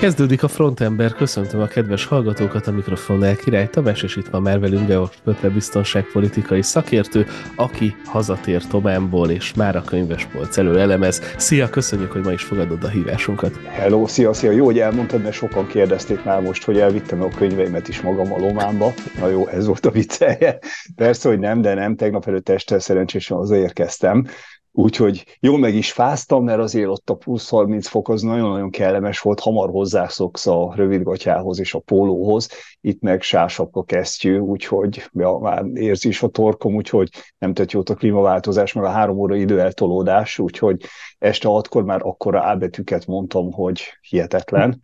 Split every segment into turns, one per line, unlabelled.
Kezdődik a frontember, köszöntöm a kedves hallgatókat a mikrofonnál, Király Tamás, és itt van már velünk Georg Pötle biztonságpolitikai szakértő, aki hazatér Tobámból, és már a könyvespolc elől elemez. Szia, köszönjük, hogy ma is fogadod a hívásunkat.
Hello, szia, szia, jó, hogy elmondtad, mert sokan kérdezték már most, hogy elvittem a könyveimet is magam a lomámba. Na jó, ez volt a vicceje. Persze, hogy nem, de nem, tegnap előtt este szerencsésen hazaérkeztem, Úgyhogy jó meg is fáztam, mert azért ott a plusz 30 fok az nagyon-nagyon kellemes volt, hamar hozzászoksz a rövidgatyához és a pólóhoz, itt meg sásapka kesztyű, úgyhogy ja, már érzi is a torkom, úgyhogy nem tett jót a klímaváltozás, meg a három óra időeltolódás, úgyhogy este hatkor már akkora ábetüket mondtam, hogy hihetetlen.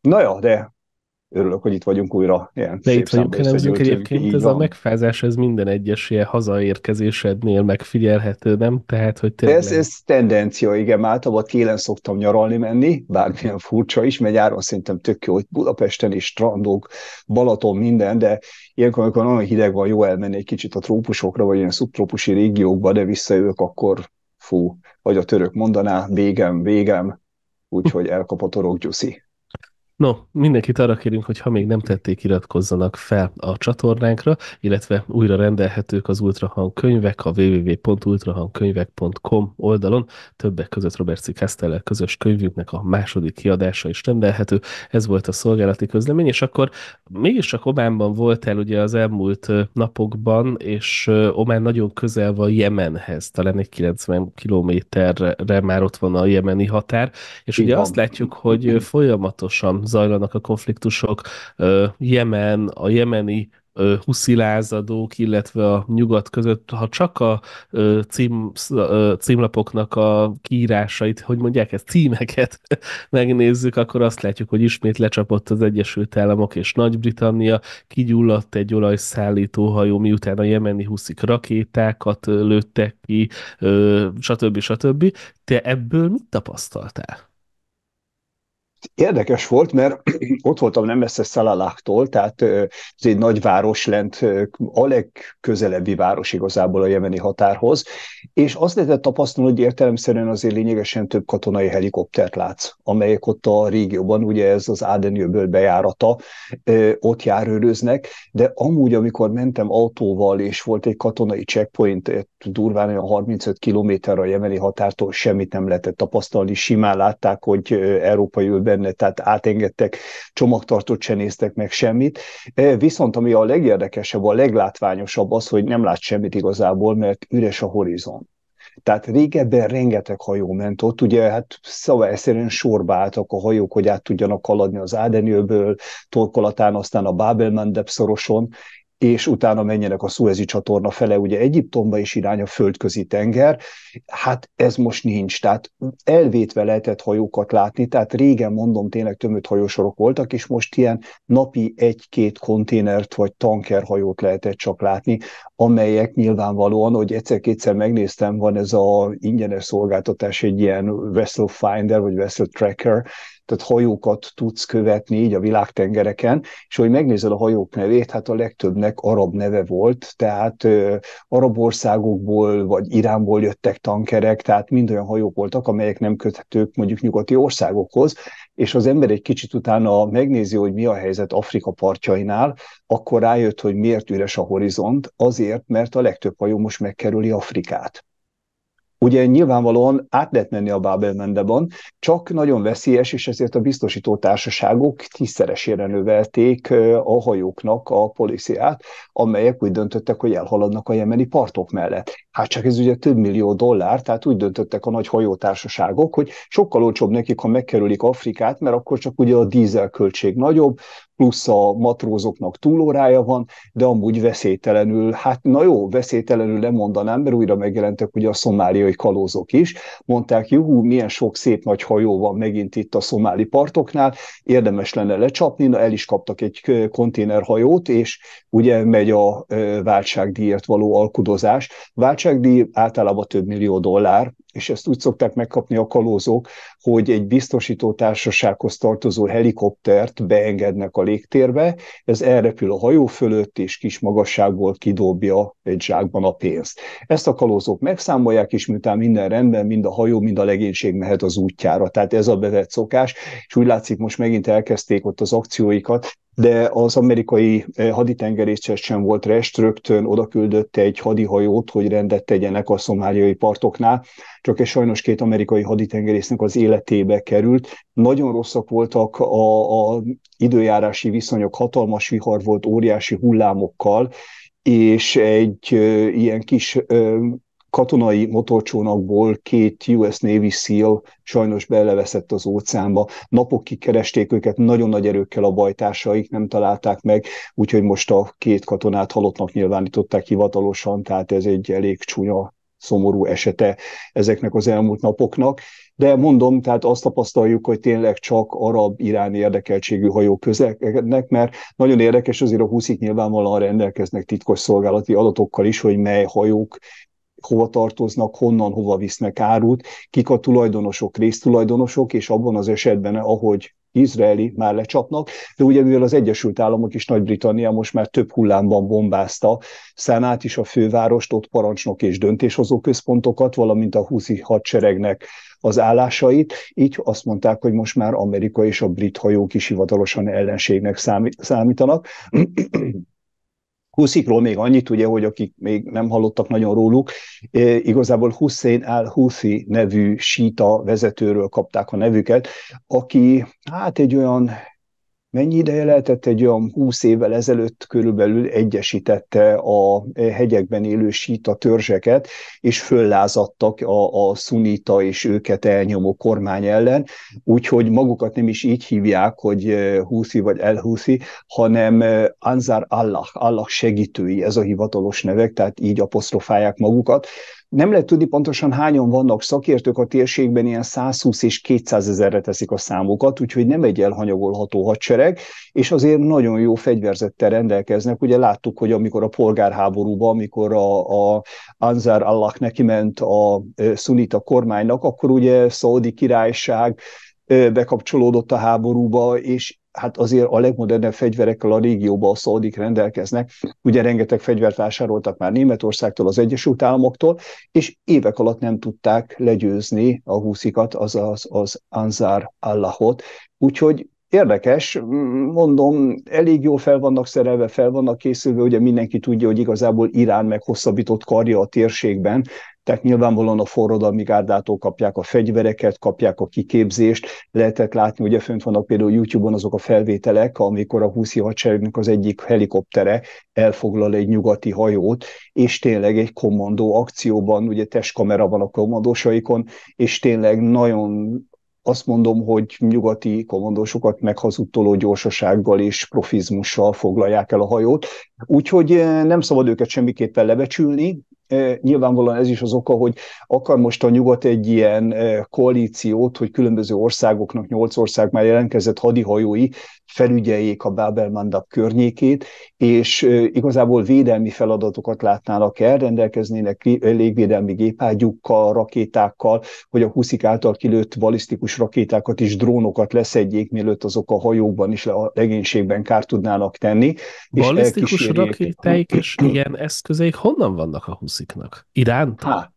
Na ja, de örülök, hogy itt vagyunk újra. Ilyen De itt vagyunk, elemzünk egyébként, ez van. a
megfázás, ez minden egyes ilyen hazaérkezésednél megfigyelhető, nem? Tehát, hogy tényleg... ez, ez
tendencia, igen, általában télen szoktam nyaralni menni, bármilyen furcsa is, mert nyáron szerintem tök jó, hogy Budapesten is strandok, Balaton, minden, de ilyenkor, amikor nagyon hideg van, jó elmenni egy kicsit a trópusokra, vagy ilyen szubtrópusi régiókba, de visszajövök, akkor fú, vagy a török mondaná, végem, végem, úgyhogy elkap a torok gyuszi.
No, mindenkit arra kérünk, hogy ha még nem tették, iratkozzanak fel a csatornánkra, illetve újra rendelhetők az Ultrahang könyvek a www.ultrahangkönyvek.com oldalon. Többek között Robert C. Kastellel közös könyvünknek a második kiadása is rendelhető. Ez volt a szolgálati közlemény, és akkor mégiscsak Ománban el ugye az elmúlt napokban, és Omán nagyon közel van Jemenhez, talán egy 90 kilométerre már ott van a jemeni határ, és Igen. ugye azt látjuk, hogy folyamatosan zajlanak a konfliktusok. Jemen, a jemeni huszilázadók, illetve a nyugat között, ha csak a cím, címlapoknak a kiírásait, hogy mondják ezt, címeket megnézzük, akkor azt látjuk, hogy ismét lecsapott az Egyesült Államok és Nagy-Britannia, kigyulladt egy olajszállítóhajó, miután a jemeni huszik rakétákat lőttek ki, stb. stb. Te ebből mit tapasztaltál?
Érdekes volt, mert ott voltam nem messze Szalaláktól, tehát ez egy nagy város lent, a legközelebbi város igazából a jemeni határhoz, és azt lehetett tapasztalni, hogy értelemszerűen azért lényegesen több katonai helikoptert látsz, amelyek ott a régióban, ugye ez az Ádenjöből bejárata, ott járőröznek, de amúgy, amikor mentem autóval, és volt egy katonai checkpoint durván olyan 35 kilométerre a jemeni határtól semmit nem lehetett tapasztalni, simán látták, hogy Európa jön benne, tehát átengedtek, csomagtartót se néztek meg semmit. E, viszont ami a legérdekesebb, a leglátványosabb az, hogy nem lát semmit igazából, mert üres a horizont. Tehát régebben rengeteg hajó ment ott, ugye hát szava egyszerűen sorba álltak a hajók, hogy át tudjanak haladni az Ádenőből, Torkolatán, aztán a Bábelmendep szoroson, és utána menjenek a szuezi csatorna fele, ugye Egyiptomba is irány a földközi tenger, hát ez most nincs, tehát elvétve lehetett hajókat látni, tehát régen mondom tényleg tömött hajósorok voltak, és most ilyen napi egy-két konténert vagy tankerhajót lehetett csak látni, amelyek nyilvánvalóan, hogy egyszer-kétszer megnéztem, van ez a ingyenes szolgáltatás, egy ilyen Vessel Finder, vagy Vessel Tracker, tehát hajókat tudsz követni így a világtengereken, és hogy megnézed a hajók nevét, hát a legtöbbnek arab neve volt, tehát ö, arab országokból vagy Iránból jöttek tankerek, tehát mind olyan hajók voltak, amelyek nem köthetők mondjuk nyugati országokhoz, és az ember egy kicsit utána megnézi, hogy mi a helyzet Afrika partjainál, akkor rájött, hogy miért üres a horizont, azért, mert a legtöbb hajó most megkerüli Afrikát. Ugye nyilvánvalóan át lehet menni a Bábelmendeban, csak nagyon veszélyes, és ezért a biztosító társaságok tízszeresére növelték a hajóknak a policiát, amelyek úgy döntöttek, hogy elhaladnak a jemeni partok mellett. Hát csak ez ugye több millió dollár, tehát úgy döntöttek a nagy hajótársaságok, hogy sokkal olcsóbb nekik, ha megkerülik Afrikát, mert akkor csak ugye a dízel költség nagyobb, plusz a matrózoknak túlórája van, de amúgy veszélytelenül, hát na jó, veszélytelenül lemondanám, mert újra megjelentek ugye a szomáliai kalózok is, mondták, "Jó, milyen sok szép nagy hajó van megint itt a szomáli partoknál, érdemes lenne lecsapni, na el is kaptak egy konténerhajót, és ugye megy a váltságdíjért való alkudozás. Váltság újságdíj általában több millió dollár, és ezt úgy szokták megkapni a kalózók, hogy egy biztosító társasághoz tartozó helikoptert beengednek a légtérbe, ez elrepül a hajó fölött, és kis magasságból kidobja egy zsákban a pénzt. Ezt a kalózok megszámolják, és miután minden rendben, mind a hajó, mind a legénység mehet az útjára. Tehát ez a bevett szokás, és úgy látszik, most megint elkezdték ott az akcióikat, de az amerikai eh, haditengerészet sem volt rest, rögtön oda küldötte egy hadihajót, hogy rendet tegyenek a szomáliai partoknál, csak egy sajnos két amerikai haditengerésznek az élet területébe került. Nagyon rosszak voltak a, a időjárási viszonyok, hatalmas vihar volt óriási hullámokkal, és egy ö, ilyen kis ö, katonai motorcsónakból két US Navy SEAL sajnos beleveszett az óceánba. Napokig keresték őket, nagyon nagy erőkkel a bajtársaik nem találták meg, úgyhogy most a két katonát halottnak nyilvánították hivatalosan, tehát ez egy elég csúnya szomorú esete ezeknek az elmúlt napoknak, de mondom, tehát azt tapasztaljuk, hogy tényleg csak arab-iráni érdekeltségű hajók közlekednek, mert nagyon érdekes azért a húszik nyilvánvalóan rendelkeznek titkos szolgálati adatokkal is, hogy mely hajók hova tartoznak, honnan, hova visznek árut, kik a tulajdonosok, résztulajdonosok, és abban az esetben, ahogy izraeli már lecsapnak, de ugye mivel az Egyesült Államok és Nagy-Britannia most már több hullámban bombázta Szánát is, a fővárost, ott parancsnok és döntéshozó központokat, valamint a húzi hadseregnek az állásait, így azt mondták, hogy most már Amerika és a brit hajók is hivatalosan ellenségnek számítanak. Huszikról még annyit, ugye, hogy akik még nem hallottak nagyon róluk, e, igazából Hussein al-Houthi nevű síta vezetőről kapták a nevüket, aki hát egy olyan Mennyi ideje lehetett egy olyan 20 évvel ezelőtt körülbelül egyesítette a e, hegyekben élő síta törzseket, és föllázadtak a, a szunita és őket elnyomó kormány ellen, úgyhogy magukat nem is így hívják, hogy e, Húszi vagy elhúszi, hanem e, Anzar Allah, Allah segítői, ez a hivatalos nevek, tehát így apostrofálják magukat, nem lehet tudni pontosan hányan vannak szakértők a térségben, ilyen 120 és 200 ezerre teszik a számukat, úgyhogy nem egy elhanyagolható hadsereg, és azért nagyon jó fegyverzettel rendelkeznek. Ugye láttuk, hogy amikor a polgárháborúban, amikor a, a Anzar Allah neki ment a e, szunita kormánynak, akkor ugye Szaudi királyság bekapcsolódott a háborúba, és hát azért a legmodernebb fegyverekkel a régióban a szaudik rendelkeznek. Ugye rengeteg fegyvert vásároltak már Németországtól, az Egyesült Államoktól, és évek alatt nem tudták legyőzni a húszikat, azaz az Anzár Allahot. Úgyhogy Érdekes, mondom, elég jól fel vannak szerelve, fel vannak készülve, ugye mindenki tudja, hogy igazából Irán meg hosszabbított karja a térségben, tehát nyilvánvalóan a forradalmi gárdától kapják a fegyvereket, kapják a kiképzést. Lehetett látni, ugye fönt vannak például YouTube-on azok a felvételek, amikor a húszi hadseregnek az egyik helikoptere elfoglal egy nyugati hajót, és tényleg egy kommandó akcióban, ugye testkamera van a kommandósaikon, és tényleg nagyon azt mondom, hogy nyugati komandósokat meghazudtoló gyorsasággal és profizmussal foglalják el a hajót, Úgyhogy eh, nem szabad őket semmiképpen lebecsülni, eh, Nyilvánvalóan ez is az oka, hogy akar most a nyugat egy ilyen eh, koalíciót, hogy különböző országoknak, nyolc ország már jelentkezett hadihajói felügyeljék a Babelmandap környékét, és igazából védelmi feladatokat látnának el, rendelkeznének légvédelmi gépágyukkal, rakétákkal, hogy a huszik által kilőtt balisztikus rakétákat is drónokat leszedjék, mielőtt azok a hajókban is a legénységben kárt tudnának tenni. Balisztikus és sorakétáik és ilyen eszközeik honnan vannak a husziknak? Irántól? Hát,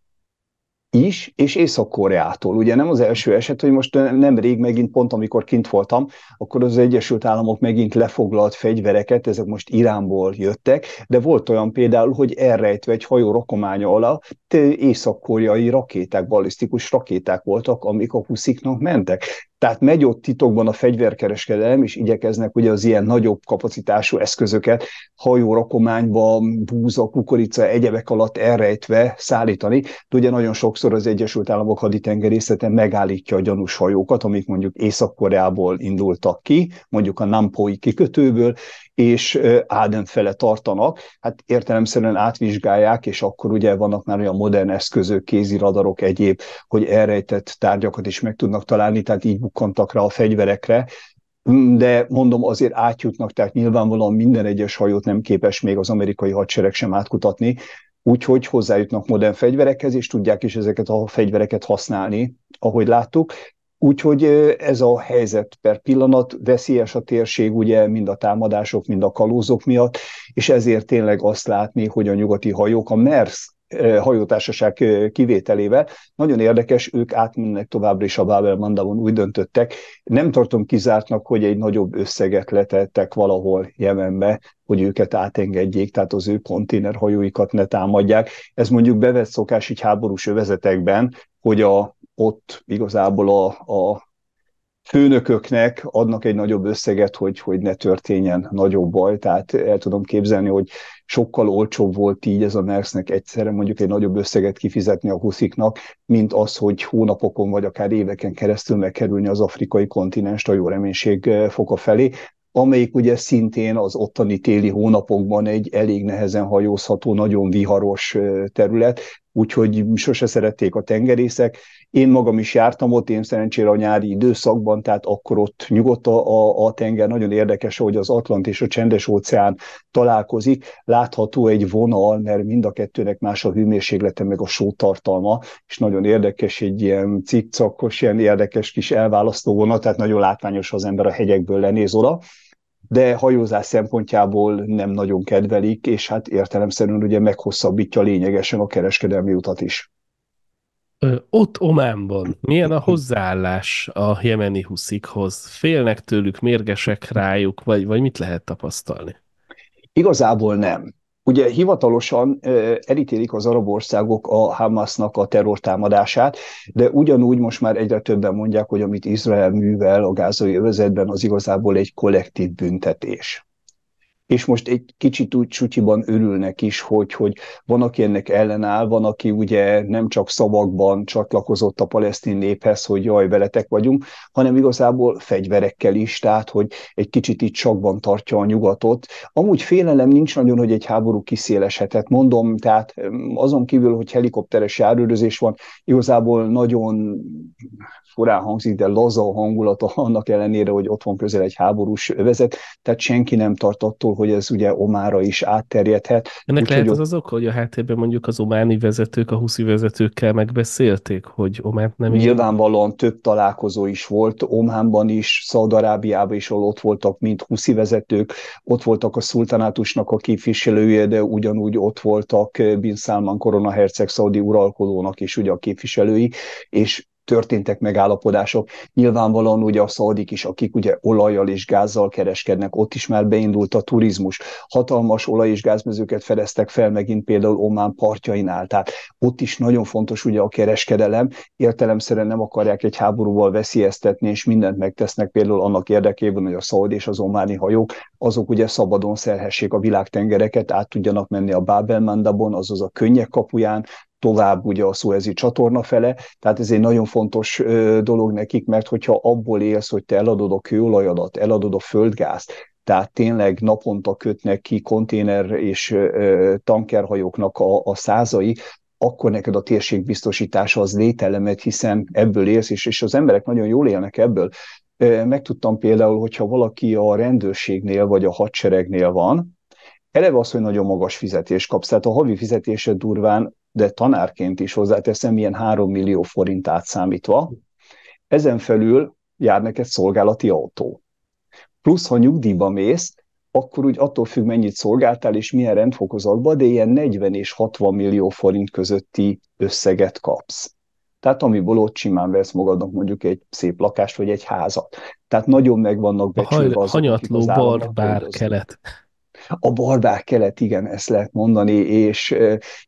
is, és Észak-Koreától. Ugye nem az első eset, hogy most nemrég megint pont amikor kint voltam, akkor az Egyesült Államok megint lefoglalt fegyvereket, ezek most Iránból jöttek, de volt olyan például, hogy elrejtve egy hajó rakománya alá észak-koreai rakéták, balisztikus rakéták voltak, amik a husziknak mentek. Tehát megy ott titokban a fegyverkereskedelem, és igyekeznek ugye az ilyen nagyobb kapacitású eszközöket hajórakományban, búza, kukorica, egyebek alatt elrejtve szállítani. De ugye nagyon sokszor az Egyesült Államok haditengerészete megállítja a gyanús hajókat, amik mondjuk Észak-Koreából indultak ki, mondjuk a Nampoi kikötőből, és áden fele tartanak, hát értelemszerűen átvizsgálják, és akkor ugye vannak már olyan modern eszközök, kézi radarok, egyéb, hogy elrejtett tárgyakat is meg tudnak találni, tehát így bukkantak rá a fegyverekre, de mondom, azért átjutnak, tehát nyilvánvalóan minden egyes hajót nem képes még az amerikai hadsereg sem átkutatni, úgyhogy hozzájutnak modern fegyverekhez, és tudják is ezeket a fegyvereket használni, ahogy láttuk. Úgyhogy ez a helyzet per pillanat, veszélyes a térség ugye mind a támadások, mind a kalózok miatt, és ezért tényleg azt látni, hogy a nyugati hajók a MERSZ hajótársaság kivételével. Nagyon érdekes, ők átmennek továbbra is a Babel Mandavon, úgy döntöttek. Nem tartom kizártnak, hogy egy nagyobb összeget letettek valahol Jemenbe, hogy őket átengedjék, tehát az ő konténer hajóikat ne támadják. Ez mondjuk bevett szokás így háborús övezetekben, hogy a ott igazából a, a főnököknek adnak egy nagyobb összeget, hogy, hogy ne történjen nagyobb baj. Tehát el tudom képzelni, hogy sokkal olcsóbb volt így ez a Mercknek egyszerre mondjuk egy nagyobb összeget kifizetni a husziknak, mint az, hogy hónapokon vagy akár éveken keresztül megkerülni az afrikai kontinens a jó reménység eh, foka felé, amelyik ugye szintén az ottani téli hónapokban egy elég nehezen hajózható, nagyon viharos eh, terület, úgyhogy sose szerették a tengerészek, én magam is jártam ott, én szerencsére a nyári időszakban, tehát akkor ott nyugodt a, a, a tenger. Nagyon érdekes, hogy az Atlant és a Csendes óceán találkozik. Látható egy vonal, mert mind a kettőnek más a hőmérséklete, meg a sótartalma, és nagyon érdekes egy ilyen cikcakos, ilyen érdekes kis elválasztó vonal, tehát nagyon látványos az ember a hegyekből lenéz oda de hajózás szempontjából nem nagyon kedvelik, és hát értelemszerűen ugye meghosszabbítja lényegesen a kereskedelmi utat is.
Ott Ománban milyen a hozzáállás a jemeni huszikhoz? Félnek tőlük, mérgesek rájuk, vagy, vagy mit lehet tapasztalni?
Igazából nem. Ugye hivatalosan elítélik az arab országok a Hamasnak a terrortámadását, de ugyanúgy most már egyre többen mondják, hogy amit Izrael művel a gázai övezetben, az igazából egy kollektív büntetés és most egy kicsit úgy csutyiban örülnek is, hogy, hogy van, aki ennek ellenáll, van, aki ugye nem csak szavakban csatlakozott a palesztin néphez, hogy jaj, veletek vagyunk, hanem igazából fegyverekkel is, tehát hogy egy kicsit itt csakban tartja a nyugatot. Amúgy félelem nincs nagyon, hogy egy háború kiszéleshetett, mondom, tehát azon kívül, hogy helikopteres járőrözés van, igazából nagyon furán hangzik, de laza a hangulata annak ellenére, hogy ott van közel egy háborús övezet, tehát senki nem tart attól, hogy ez ugye Omára is átterjedhet. Ennek Úgy, lehet az
az oka, hogy a háttérben mondjuk az ománi vezetők a huszi vezetőkkel megbeszélték, hogy Omát nem...
Nyilvánvalóan több találkozó is volt, Ománban is, Szaudarábiában is, ahol ott voltak, mint huszi vezetők, ott voltak a szultanátusnak a képviselője, de ugyanúgy ott voltak Bin Salman koronaherceg szaudi uralkodónak is ugye a képviselői, és történtek megállapodások. Nyilvánvalóan ugye a szaudik is, akik ugye olajjal és gázzal kereskednek, ott is már beindult a turizmus. Hatalmas olaj- és gázmezőket fedeztek fel megint például Omán partjainál, tehát ott is nagyon fontos ugye a kereskedelem, értelemszerűen nem akarják egy háborúval veszélyeztetni, és mindent megtesznek például annak érdekében, hogy a szaud és az ománi hajók, azok ugye szabadon szerhessék a világtengereket, át tudjanak menni a Bábelmandabon, azaz a könnyek kapuján, tovább ugye a szuezi csatorna fele, tehát ez egy nagyon fontos dolog nekik, mert hogyha abból élsz, hogy te eladod a kőolajadat, eladod a földgázt, tehát tényleg naponta kötnek ki konténer és tankerhajóknak a, a százai, akkor neked a térségbiztosítása biztosítása az lételemet, hiszen ebből élsz, és, és az emberek nagyon jól élnek ebből. Megtudtam például, hogyha valaki a rendőrségnél vagy a hadseregnél van, eleve az, hogy nagyon magas fizetés kapsz, tehát a havi fizetése durván de tanárként is hozzáteszem, ilyen 3 millió forint átszámítva. Ezen felül jár neked szolgálati autó. Plusz, ha nyugdíjba mész, akkor úgy attól függ, mennyit szolgáltál és milyen rendfokozatban, de ilyen 40 és 60 millió forint közötti összeget kapsz. Tehát amiből ott simán vesz magadnak mondjuk egy szép lakást vagy egy házat. Tehát nagyon meg vannak becsülve azok, A hanyatló barbár kelet a barbár kelet, igen, ezt lehet mondani, és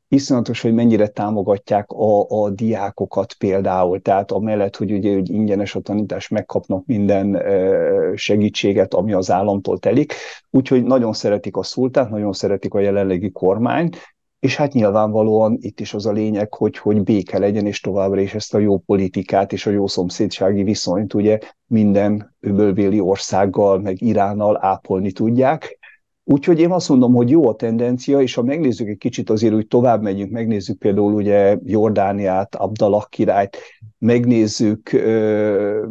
iszonyatos, hogy mennyire támogatják a, a diákokat például, tehát amellett, hogy ugye hogy ingyenes a tanítás, megkapnak minden segítséget, ami az államtól telik, úgyhogy nagyon szeretik a szultát, nagyon szeretik a jelenlegi kormányt, és hát nyilvánvalóan itt is az a lényeg, hogy, hogy béke legyen, és továbbra is ezt a jó politikát és a jó szomszédsági viszonyt ugye minden öbölvéli országgal, meg Iránnal ápolni tudják, Úgyhogy én azt mondom, hogy jó a tendencia, és ha megnézzük egy kicsit azért, hogy tovább megyünk, megnézzük például ugye Jordániát, Abdalak királyt, megnézzük ö,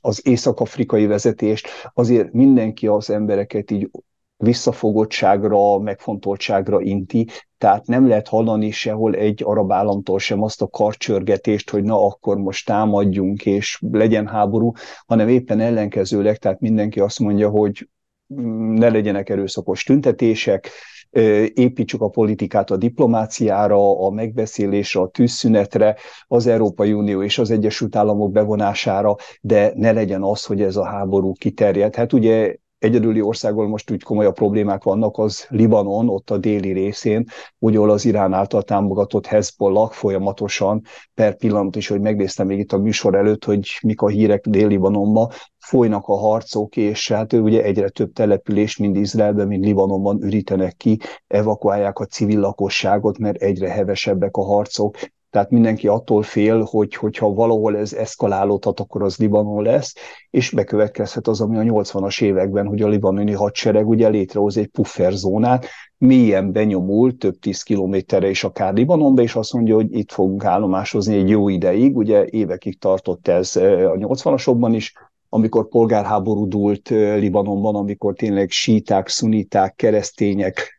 az észak-afrikai vezetést, azért mindenki az embereket így visszafogottságra, megfontoltságra inti, tehát nem lehet hallani sehol egy arab államtól sem azt a karcsörgetést, hogy na akkor most támadjunk és legyen háború, hanem éppen ellenkezőleg, tehát mindenki azt mondja, hogy ne legyenek erőszakos tüntetések, építsük a politikát a diplomáciára, a megbeszélésre, a tűzszünetre, az Európai Unió és az Egyesült Államok bevonására, de ne legyen az, hogy ez a háború kiterjed. Hát Ugye egyedüli országon most úgy komolyabb problémák vannak, az Libanon, ott a déli részén, úgy az Irán által támogatott Hezbollah folyamatosan, per pillanat is, hogy megnéztem még itt a műsor előtt, hogy mik a hírek Dél-Libanonban, folynak a harcok, és hát ugye egyre több település, mind Izraelben, mind Libanonban ürítenek ki, evakuálják a civil lakosságot, mert egyre hevesebbek a harcok, tehát mindenki attól fél, hogy, hogyha valahol ez eszkalálódhat, akkor az Libanon lesz, és bekövetkezhet az, ami a 80-as években, hogy a libanoni hadsereg ugye létrehoz egy pufferzónát, mélyen benyomul több tíz kilométerre is akár Libanonba, és azt mondja, hogy itt fogunk állomásozni egy jó ideig, ugye évekig tartott ez a 80-asokban is, amikor polgárháború dúlt Libanonban, amikor tényleg síták, szuniták, keresztények,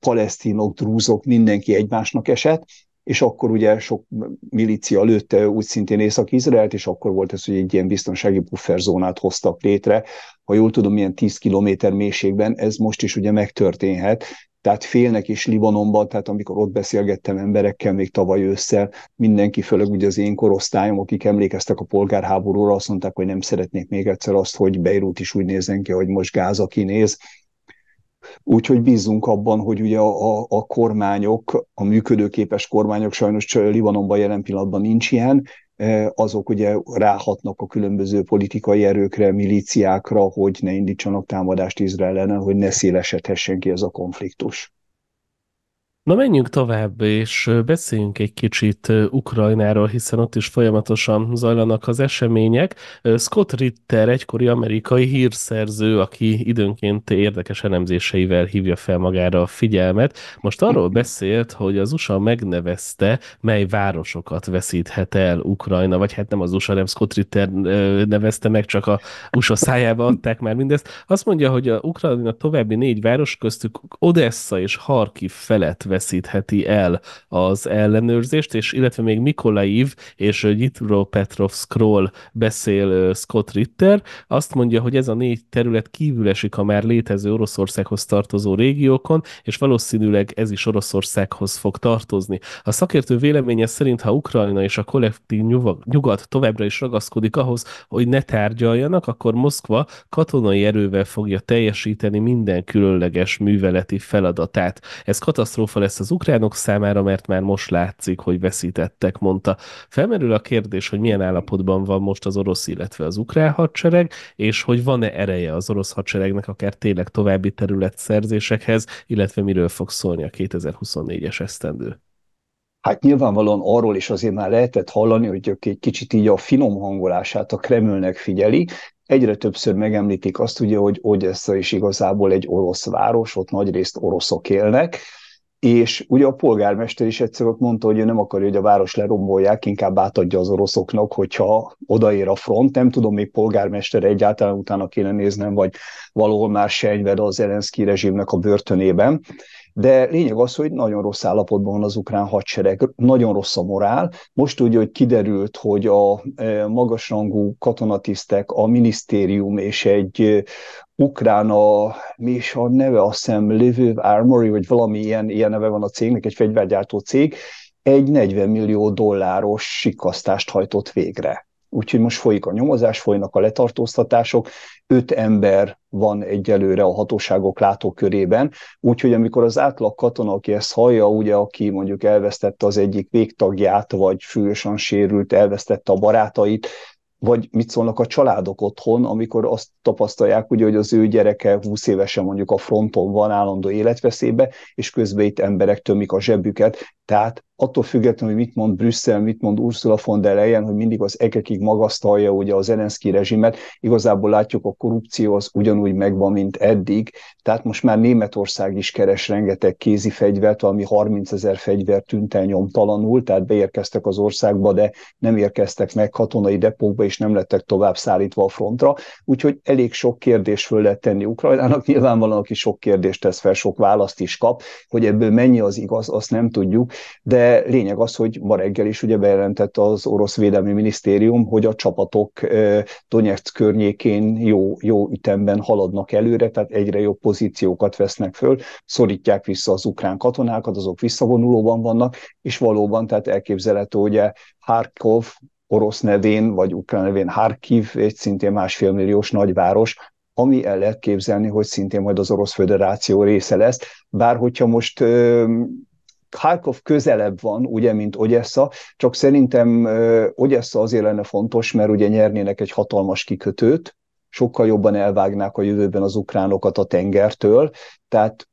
palesztinok, drúzok, mindenki egymásnak esett, és akkor ugye sok milícia lőtte úgy szintén Észak-Izraelt, és akkor volt ez, hogy egy ilyen biztonsági pufferzónát hoztak létre. Ha jól tudom, milyen 10 kilométer mélységben ez most is ugye megtörténhet, tehát félnek is Libanonban, tehát amikor ott beszélgettem emberekkel még tavaly ősszel, mindenki, főleg ugye az én korosztályom, akik emlékeztek a polgárháborúra, azt mondták, hogy nem szeretnék még egyszer azt, hogy Beirut is úgy nézzen ki, hogy most Gáza kinéz, Úgyhogy bízunk abban, hogy ugye a, a, a kormányok, a működőképes kormányok, sajnos Libanonban jelen pillanatban nincs ilyen, e, azok ugye ráhatnak a különböző politikai erőkre, milíciákra, hogy ne indítsanak támadást Izrael ellen, hogy ne szélesedhessen ki ez a konfliktus.
Na menjünk tovább, és beszéljünk egy kicsit Ukrajnáról, hiszen ott is folyamatosan zajlanak az események. Scott Ritter, egykori amerikai hírszerző, aki időnként érdekes elemzéseivel hívja fel magára a figyelmet, most arról beszélt, hogy az USA megnevezte, mely városokat veszíthet el Ukrajna, vagy hát nem az USA, nem Scott Ritter nevezte meg, csak a USA szájába adták már mindezt. Azt mondja, hogy a Ukrajna további négy város köztük Odessa és Harkiv felett veszítheti el az ellenőrzést, és illetve még Mikolaiv és Jitro Petrov Scroll beszél Scott Ritter, azt mondja, hogy ez a négy terület kívül esik a már létező Oroszországhoz tartozó régiókon, és valószínűleg ez is Oroszországhoz fog tartozni. A szakértő véleménye szerint, ha Ukrajna és a kollektív nyugat továbbra is ragaszkodik ahhoz, hogy ne tárgyaljanak, akkor Moszkva katonai erővel fogja teljesíteni minden különleges műveleti feladatát. Ez katasztrófa lesz az ukránok számára, mert már most látszik, hogy veszítettek, mondta. Felmerül a kérdés, hogy milyen állapotban van most az orosz, illetve az ukrán hadsereg, és hogy van-e ereje az orosz hadseregnek akár tényleg további területszerzésekhez, illetve miről fog szólni a 2024-es esztendő.
Hát nyilvánvalóan arról is azért már lehetett hallani, hogy ők egy kicsit így a finom hangolását a Kremlnek figyeli, egyre többször megemlítik azt ugye, hogy Odessa is igazából egy orosz város, ott nagyrészt oroszok élnek, és ugye a polgármester is egyszer ott mondta, hogy ő nem akarja, hogy a város lerombolják, inkább átadja az oroszoknak, hogyha odaér a front. Nem tudom, még polgármester egyáltalán utána kéne néznem, vagy valahol már sejved az Zelenszky rezsimnek a börtönében de lényeg az, hogy nagyon rossz állapotban van az ukrán hadsereg, nagyon rossz a morál. Most úgy, hogy kiderült, hogy a e, magasrangú katonatisztek, a minisztérium és egy e, ukrán a, mi is a neve, azt hiszem Lviv Armory, vagy valami ilyen, ilyen neve van a cégnek, egy fegyvergyártó cég, egy 40 millió dolláros sikasztást hajtott végre. Úgyhogy most folyik a nyomozás, folynak a letartóztatások, öt ember van egyelőre a hatóságok látókörében, úgyhogy amikor az átlag katona, aki ezt hallja, ugye, aki mondjuk elvesztette az egyik végtagját, vagy súlyosan sérült, elvesztette a barátait, vagy mit szólnak a családok otthon, amikor azt tapasztalják, ugye, hogy az ő gyereke 20 évesen mondjuk a fronton van, állandó életveszélybe, és közben itt emberek tömik a zsebüket, tehát attól függetlenül, hogy mit mond Brüsszel, mit mond Ursula von der Leyen, hogy mindig az egekig magasztalja ugye az Zelenszky rezsimet, igazából látjuk, a korrupció az ugyanúgy megvan, mint eddig, tehát most már Németország is keres rengeteg kézi fegyvert, valami 30 ezer fegyver tűnt el nyomtalanul, tehát beérkeztek az országba, de nem érkeztek meg katonai depókba, és nem lettek tovább szállítva a frontra, úgyhogy elég sok kérdés föl lehet tenni Ukrajnának, nyilvánvalóan, aki sok kérdést tesz fel, sok választ is kap, hogy ebből mennyi az igaz, azt nem tudjuk, de lényeg az, hogy ma reggel is ugye bejelentett az orosz védelmi minisztérium, hogy a csapatok Donetsk környékén jó, jó ütemben haladnak előre, tehát egyre jobb pozíciókat vesznek föl, szorítják vissza az ukrán katonákat, azok visszavonulóban vannak, és valóban tehát elképzelhető, hogy Harkov, orosz nevén, vagy ukrán nevén Harkiv, egy szintén másfél milliós nagyváros, ami el lehet képzelni, hogy szintén majd az Orosz Föderáció része lesz. Bár hogyha most Kharkov közelebb van, ugye, mint Odessa, csak szerintem Odessa azért lenne fontos, mert ugye nyernének egy hatalmas kikötőt, sokkal jobban elvágnák a jövőben az ukránokat a tengertől, tehát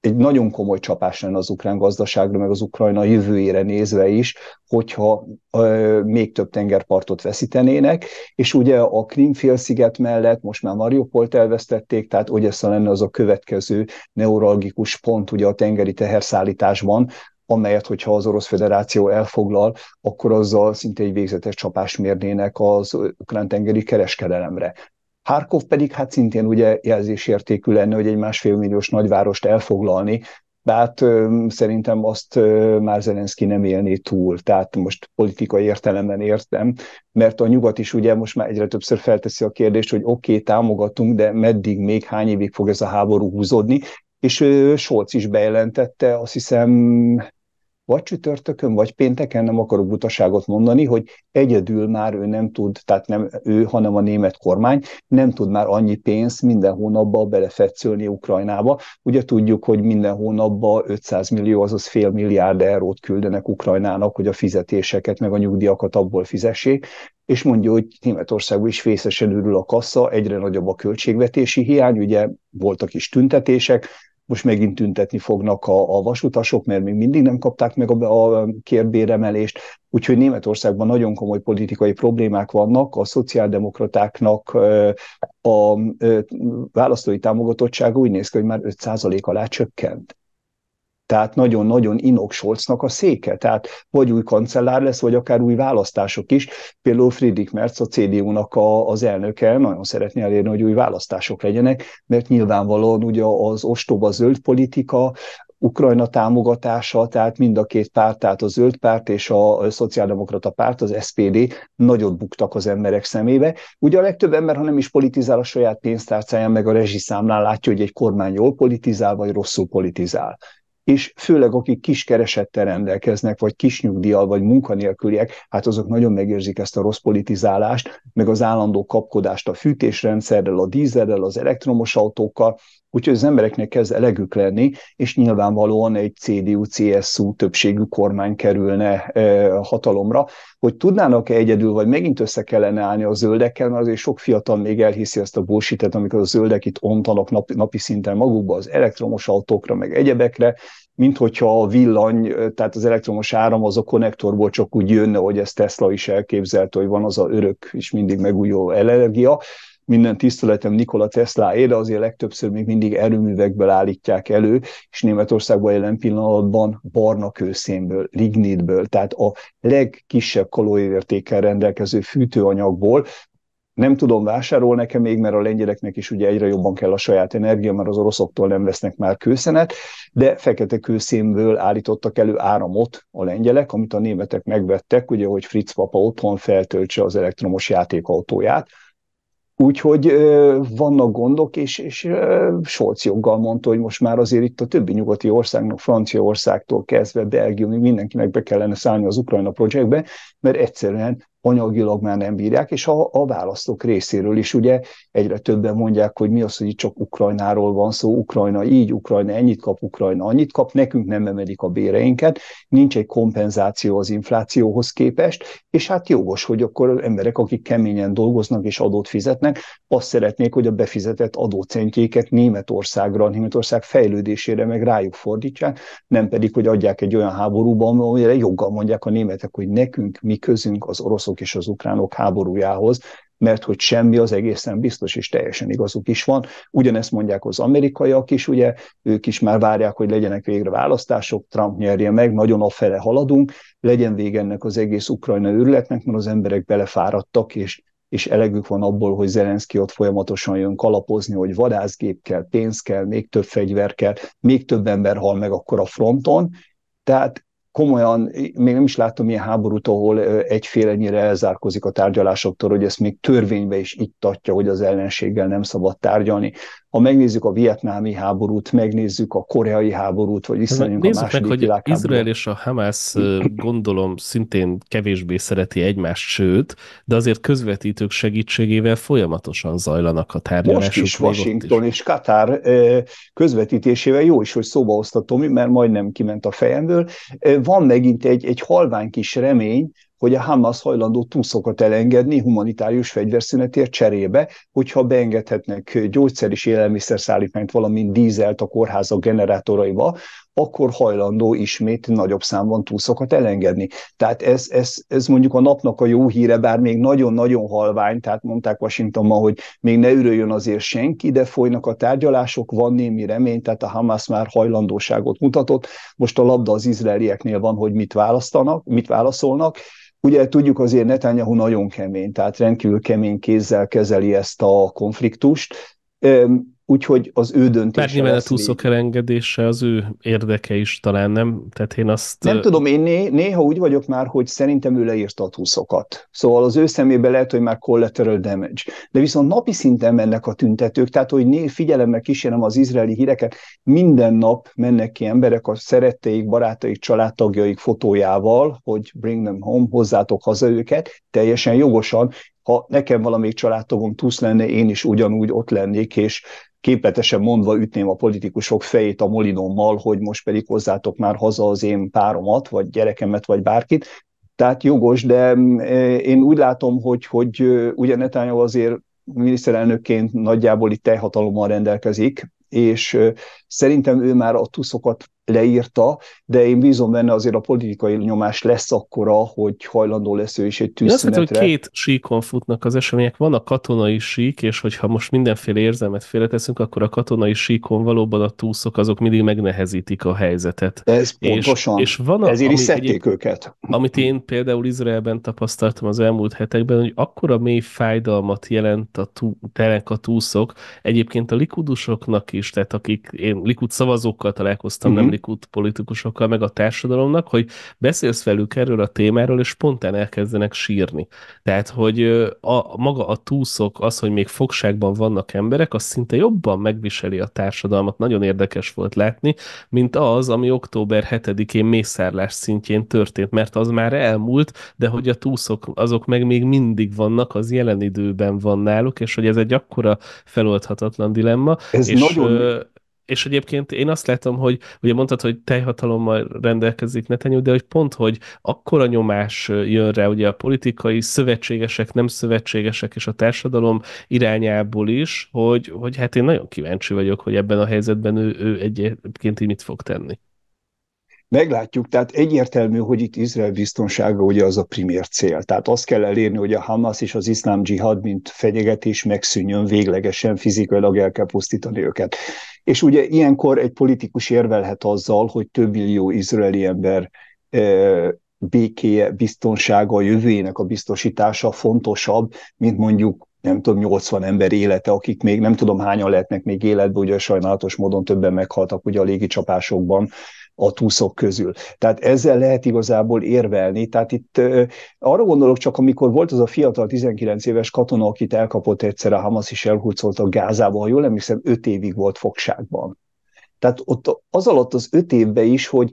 egy nagyon komoly csapás lenne az ukrán gazdaságra, meg az Ukrajna jövőjére nézve is, hogyha ö, még több tengerpartot veszítenének, és ugye a Krimfélsziget mellett most már Mariupolt elvesztették, tehát Ogyessa szóval lenne az a következő neuralgikus pont ugye a tengeri teherszállításban, amelyet, hogyha az Orosz Federáció elfoglal, akkor azzal szinte egy végzetes csapást mérnének az ukrán tengeri kereskedelemre. Harkov pedig hát szintén ugye jelzésértékű lenne, hogy egy másfél milliós nagyvárost elfoglalni, de hát szerintem azt már Zelenszky nem élné túl, tehát most politikai értelemben értem, mert a nyugat is ugye most már egyre többször felteszi a kérdést, hogy oké, okay, támogatunk, de meddig még, hány évig fog ez a háború húzódni, és Solc is bejelentette, azt hiszem vagy csütörtökön, vagy pénteken, nem akarok butaságot mondani, hogy egyedül már ő nem tud, tehát nem ő, hanem a német kormány nem tud már annyi pénzt minden hónapban belefetszölni Ukrajnába. Ugye tudjuk, hogy minden hónapban 500 millió, azaz fél milliárd eurót küldenek Ukrajnának, hogy a fizetéseket, meg a nyugdíjakat abból fizessék, és mondja, hogy Németországban is fészesen ürül a kassa, egyre nagyobb a költségvetési hiány, ugye voltak is tüntetések, most megint tüntetni fognak a, a vasutasok, mert még mindig nem kapták meg a, a kérbéremelést. Úgyhogy Németországban nagyon komoly politikai problémák vannak, a szociáldemokratáknak a választói támogatottság úgy néz ki, hogy már 5% alá csökkent tehát nagyon-nagyon inoksolcnak a széke, tehát vagy új kancellár lesz, vagy akár új választások is. Például Friedrich Merz, a CDU-nak a, az elnöke nagyon szeretné elérni, hogy új választások legyenek, mert nyilvánvalóan ugye az ostoba zöld politika, Ukrajna támogatása, tehát mind a két párt, tehát a zöld párt és a, a szociáldemokrata párt, az SPD nagyot buktak az emberek szemébe. Ugye a legtöbb ember, ha nem is politizál a saját pénztárcáján, meg a rezsiszámlán látja, hogy egy kormány jól politizál, vagy rosszul politizál és főleg akik kiskeresettel rendelkeznek, vagy kisnyugdíjal, vagy munkanélküliek, hát azok nagyon megérzik ezt a rossz politizálást, meg az állandó kapkodást a fűtésrendszerrel, a dízerrel, az elektromos autókkal, Úgyhogy az embereknek kezd elegük lenni, és nyilvánvalóan egy CDU-CSU többségű kormány kerülne e, hatalomra. Hogy tudnának-e egyedül, vagy megint össze kellene állni a zöldekkel, mert azért sok fiatal még elhiszi ezt a bullshitet, amikor a zöldek itt ontanak napi, napi szinten magukba az elektromos autókra, meg egyebekre, mint hogyha a villany, e, tehát az elektromos áram az a konnektorból csak úgy jönne, hogy ezt Tesla is elképzelte, hogy van az a örök és mindig megújuló energia, minden tiszteletem Nikola Tesláé, de azért legtöbbször még mindig erőművekből állítják elő, és Németországban jelen pillanatban barna kőszénből, lignitből, tehát a legkisebb kalóriértékkel rendelkező fűtőanyagból, nem tudom, vásárol nekem még, mert a lengyeleknek is ugye egyre jobban kell a saját energia, mert az oroszoktól nem vesznek már kőszenet, de fekete kőszénből állítottak elő áramot a lengyelek, amit a németek megvettek, ugye, hogy Fritz papa otthon feltöltse az elektromos játékautóját, Úgyhogy vannak gondok, és, és Solc joggal mondta, hogy most már azért itt a többi nyugati országnak, Franciaországtól kezdve, Belgium, mindenkinek be kellene szállni az Ukrajna projektbe, mert egyszerűen anyagilag már nem bírják, és a, a választók részéről is ugye egyre többen mondják, hogy mi az, hogy itt csak Ukrajnáról van szó, Ukrajna így, Ukrajna ennyit kap, Ukrajna annyit kap, nekünk nem emelik a béreinket, nincs egy kompenzáció az inflációhoz képest, és hát jogos, hogy akkor az emberek, akik keményen dolgoznak és adót fizetnek, azt szeretnék, hogy a befizetett adócentjéket Németországra, Németország fejlődésére meg rájuk fordítsák, nem pedig, hogy adják egy olyan háborúban, amire joggal mondják a németek, hogy nekünk mi közünk az orosz oroszok és az ukránok háborújához, mert hogy semmi az egészen biztos, és teljesen igazuk is van. Ugyanezt mondják az amerikaiak is, ugye, ők is már várják, hogy legyenek végre választások, Trump nyerje meg, nagyon afele haladunk, legyen vége ennek az egész ukrajna őrületnek, mert az emberek belefáradtak, és és elegük van abból, hogy Zelenszky ott folyamatosan jön kalapozni, hogy vadászgép kell, pénz kell, még több fegyver kell, még több ember hal meg akkor a fronton. Tehát komolyan, még nem is láttam ilyen háborút, ahol egy ennyire elzárkozik a tárgyalásoktól, hogy ezt még törvénybe is tartja, hogy az ellenséggel nem szabad tárgyalni. Ha megnézzük a vietnámi háborút, megnézzük a koreai háborút, vagy visszamegyünk a második meg, hogy
Izrael és a Hamas gondolom szintén kevésbé szereti egymást, sőt, de azért közvetítők segítségével folyamatosan zajlanak a tárgyalások. Most is Washington
is. és Katár közvetítésével jó is, hogy szóba hoztatom, mert majdnem kiment a fejemből. Van megint egy, egy halvány kis remény, hogy a Hamas hajlandó túszokat elengedni humanitárius fegyverszünetért cserébe, hogyha beengedhetnek gyógyszer és szállítmányt, valamint dízelt a kórházak generátoraiba, akkor hajlandó ismét nagyobb számban túszokat elengedni. Tehát ez, ez, ez mondjuk a napnak a jó híre, bár még nagyon-nagyon halvány, tehát mondták Washingtonban, hogy még ne ürüljön azért senki, de folynak a tárgyalások, van némi remény, tehát a Hamas már hajlandóságot mutatott. Most a labda az izraelieknél van, hogy mit választanak, mit válaszolnak, Ugye tudjuk azért Netanyahu nagyon kemény, tehát rendkívül kemény kézzel kezeli ezt a konfliktust. Úgyhogy az ő döntése Mert nyilván a túszok
elengedése az ő érdeke is talán nem, tehát én azt... Nem tudom,
én né- néha úgy vagyok már, hogy szerintem ő leírta a túszokat. Szóval az ő szemébe lehet, hogy már collateral damage. De viszont napi szinten mennek a tüntetők, tehát hogy né- figyelemmel kísérem az izraeli híreket, minden nap mennek ki emberek a szeretteik, barátaik, családtagjaik fotójával, hogy bring them home, hozzátok haza őket, teljesen jogosan, ha nekem valamelyik családtagom túsz lenne, én is ugyanúgy ott lennék, és képletesen mondva ütném a politikusok fejét a molinommal, hogy most pedig hozzátok már haza az én páromat, vagy gyerekemet, vagy bárkit. Tehát jogos, de mm, e, én úgy látom, hogy, hogy ugye Netanyahu azért miniszterelnökként nagyjából itt teljhatalommal rendelkezik, és Szerintem ő már a tuszokat leírta, de én bízom benne azért a politikai nyomás lesz akkora, hogy hajlandó lesz ő is egy tűzszünetre. Azt hiszem, hogy két
síkon futnak az események. Van a katonai sík, és hogyha most mindenféle érzelmet félreteszünk, akkor a katonai síkon valóban a túszok azok mindig megnehezítik a helyzetet. Ez és, pontosan. És van a, Ezért is szedték őket. Amit én például Izraelben tapasztaltam az elmúlt hetekben, hogy akkora mély fájdalmat jelent a tú, a túszok, egyébként a likudusoknak is, tehát akik én ilyen Likud szavazókkal találkoztam, uh-huh. nem mhm. Likud politikusokkal, meg a társadalomnak, hogy beszélsz velük erről a témáról, és spontán elkezdenek sírni. Tehát, hogy a, maga a túszok, az, hogy még fogságban vannak emberek, az szinte jobban megviseli a társadalmat. Nagyon érdekes volt látni, mint az, ami október 7-én mészárlás szintjén történt, mert az már elmúlt, de hogy a túszok, azok meg még mindig vannak, az jelen időben van náluk, és hogy ez egy akkora feloldhatatlan dilemma. Ez és nagyon és egyébként én azt látom, hogy ugye mondtad, hogy teljhatalommal rendelkezik Netanyahu, de hogy pont, hogy akkora nyomás jön rá ugye a politikai szövetségesek, nem szövetségesek és a társadalom irányából is, hogy, hogy hát én nagyon kíváncsi vagyok, hogy ebben a helyzetben ő, ő egyébként így mit fog tenni.
Meglátjuk, tehát egyértelmű, hogy itt Izrael biztonsága ugye az a primér cél. Tehát azt kell elérni, hogy a Hamas és az iszlám dzsihad, mint fenyegetés megszűnjön véglegesen, fizikailag el kell pusztítani őket. És ugye ilyenkor egy politikus érvelhet azzal, hogy több millió izraeli ember e, békéje, biztonsága, a jövőjének a biztosítása fontosabb, mint mondjuk nem tudom, 80 ember élete, akik még nem tudom hányan lehetnek még életben, ugye sajnálatos módon többen meghaltak ugye a légicsapásokban, a túszok közül. Tehát ezzel lehet igazából érvelni. Tehát itt arra gondolok csak, amikor volt az a fiatal 19 éves katona, akit elkapott egyszer a Hamas is elhúzolt a Gázába, ha jól emlékszem, 5 évig volt fogságban. Tehát ott az alatt az öt évben is, hogy